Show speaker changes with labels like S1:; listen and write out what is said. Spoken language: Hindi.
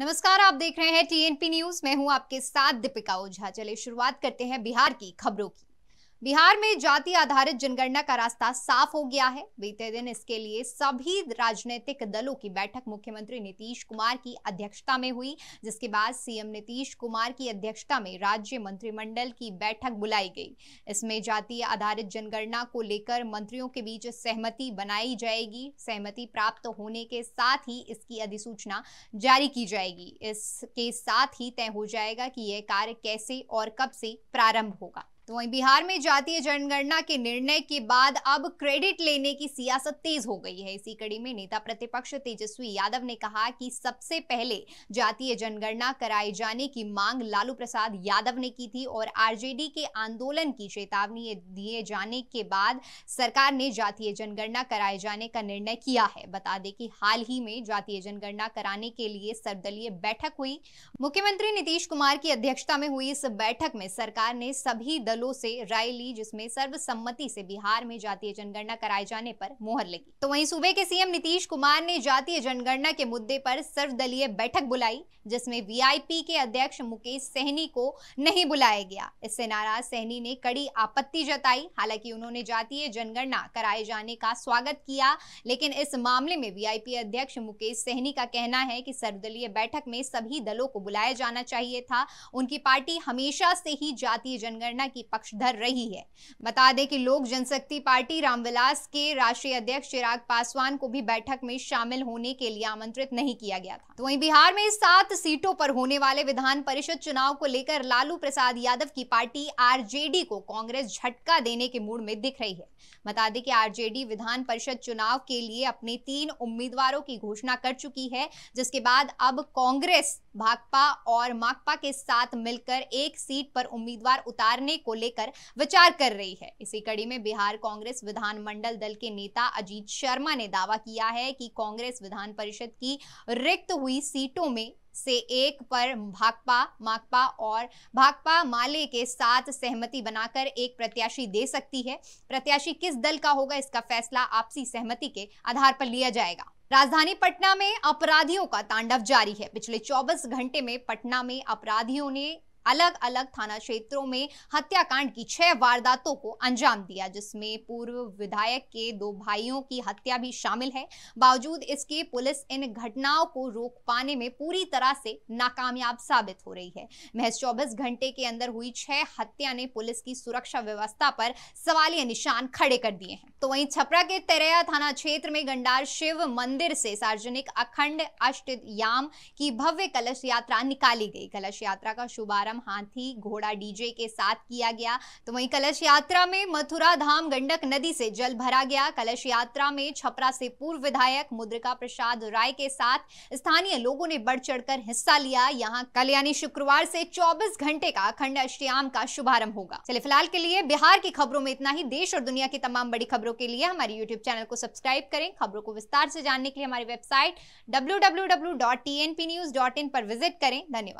S1: नमस्कार आप देख रहे हैं टीएनपी न्यूज मैं हूं आपके साथ दीपिका ओझा चले शुरुआत करते हैं बिहार की खबरों की बिहार में जाति आधारित जनगणना का रास्ता साफ हो गया है बीते दिन इसके लिए सभी राजनीतिक दलों की बैठक मुख्यमंत्री नीतीश कुमार की अध्यक्षता में हुई जिसके बाद सीएम नीतीश कुमार की अध्यक्षता में राज्य मंत्रिमंडल की बैठक बुलाई गई इसमें जाति आधारित जनगणना को लेकर मंत्रियों के बीच सहमति बनाई जाएगी सहमति प्राप्त होने के साथ ही इसकी अधिसूचना जारी की जाएगी इसके साथ ही तय हो जाएगा कि यह कार्य कैसे और कब से प्रारंभ होगा तो वहीं बिहार में जातीय जनगणना के निर्णय के बाद अब क्रेडिट लेने की सियासत तेज हो गई है इसी कड़ी में नेता प्रतिपक्ष तेजस्वी यादव ने कहा कि सबसे पहले जातीय जनगणना कराए जाने की मांग लालू प्रसाद यादव ने की थी और आरजेडी के आंदोलन की चेतावनी दिए जाने के बाद सरकार ने जातीय जनगणना कराए जाने का निर्णय किया है बता दें कि हाल ही में जातीय जनगणना कराने के लिए सर्वदलीय बैठक हुई मुख्यमंत्री नीतीश कुमार की अध्यक्षता में हुई इस बैठक में सरकार ने सभी दल दलों से राय ली जिसमें सर्वसम्मति से बिहार में जातीय जनगणना कराए जाने पर मोहर लगी तो वहीं सूबे के सीएम नीतीश कुमार ने जातीय जनगणना के मुद्दे पर सर्वदलीय बैठक बुलाई जिसमें वीआईपी के अध्यक्ष मुकेश सहनी को नहीं बुलाया गया इससे नाराज सहनी ने कड़ी आपत्ति जताई हालांकि उन्होंने जातीय जनगणना कराए जाने का स्वागत किया लेकिन इस मामले में वीआईपी अध्यक्ष मुकेश सहनी का कहना है कि सर्वदलीय बैठक में सभी दलों को बुलाया जाना चाहिए था उनकी पार्टी हमेशा से ही जातीय जनगणना की पक्ष धर रही है बता दें कि लोक जनशक्ति पार्टी रामविलास के राष्ट्रीय अध्यक्ष चिराग पासवान को भी बैठक में शामिल होने के लिए आमंत्रित नहीं किया गया था तो वहीं बिहार में सात सीटों पर होने वाले विधान परिषद चुनाव को लेकर लालू प्रसाद यादव की पार्टी आरजेडी को कांग्रेस झटका देने के मूड में दिख रही है बता दें कि आरजेडी विधान परिषद चुनाव के लिए अपने तीन उम्मीदवारों की घोषणा कर चुकी है जिसके बाद अब कांग्रेस भाकपा और माकपा के साथ मिलकर एक सीट पर उम्मीदवार उतारने को लेकर विचार कर रही है इसी कड़ी में बिहार कांग्रेस विधानमंडल दल के नेता अजीत शर्मा ने दावा किया है कि कांग्रेस विधान परिषद की रिक्त हुई सीटों में से एक पर भाकपा माकपा और भाकपा माले के साथ सहमति बनाकर एक प्रत्याशी दे सकती है प्रत्याशी किस दल का होगा इसका फैसला आपसी सहमति के आधार पर लिया जाएगा राजधानी पटना में अपराधियों का तांडव जारी है पिछले 24 घंटे में पटना में अपराधियों ने अलग अलग थाना क्षेत्रों में हत्याकांड की छह वारदातों को अंजाम दिया जिसमें पूर्व विधायक के दो भाइयों की हत्या भी शामिल है बावजूद इसके पुलिस इन घटनाओं को रोक पाने में पूरी तरह से नाकामयाब साबित हो रही है महज चौबीस घंटे के अंदर हुई छह हत्या ने पुलिस की सुरक्षा व्यवस्था पर सवालिया निशान खड़े कर दिए हैं तो वहीं छपरा के तेरैया थाना क्षेत्र में गंडार शिव मंदिर से सार्वजनिक अखंड अष्टयाम की भव्य कलश यात्रा निकाली गई कलश यात्रा का शुभारंभ हाथी घोड़ा डीजे के साथ किया गया तो वहीं कलश यात्रा में मथुरा धाम गंडक नदी से जल भरा गया कलश यात्रा में छपरा से पूर्व विधायक मुद्रिका प्रसाद राय के साथ स्थानीय लोगों ने बढ़ चढ़कर हिस्सा लिया यहाँ कल यानी शुक्रवार से चौबीस घंटे का अखंड अष्टयाम का शुभारंभ होगा चलिए फिलहाल के लिए बिहार की खबरों में इतना ही देश और दुनिया की तमाम बड़ी खबरों खबरों के लिए हमारे यूट्यूब चैनल को सब्सक्राइब करें खबरों को विस्तार से जानने के लिए हमारी वेबसाइट डब्ल्यू पर विजिट करें धन्यवाद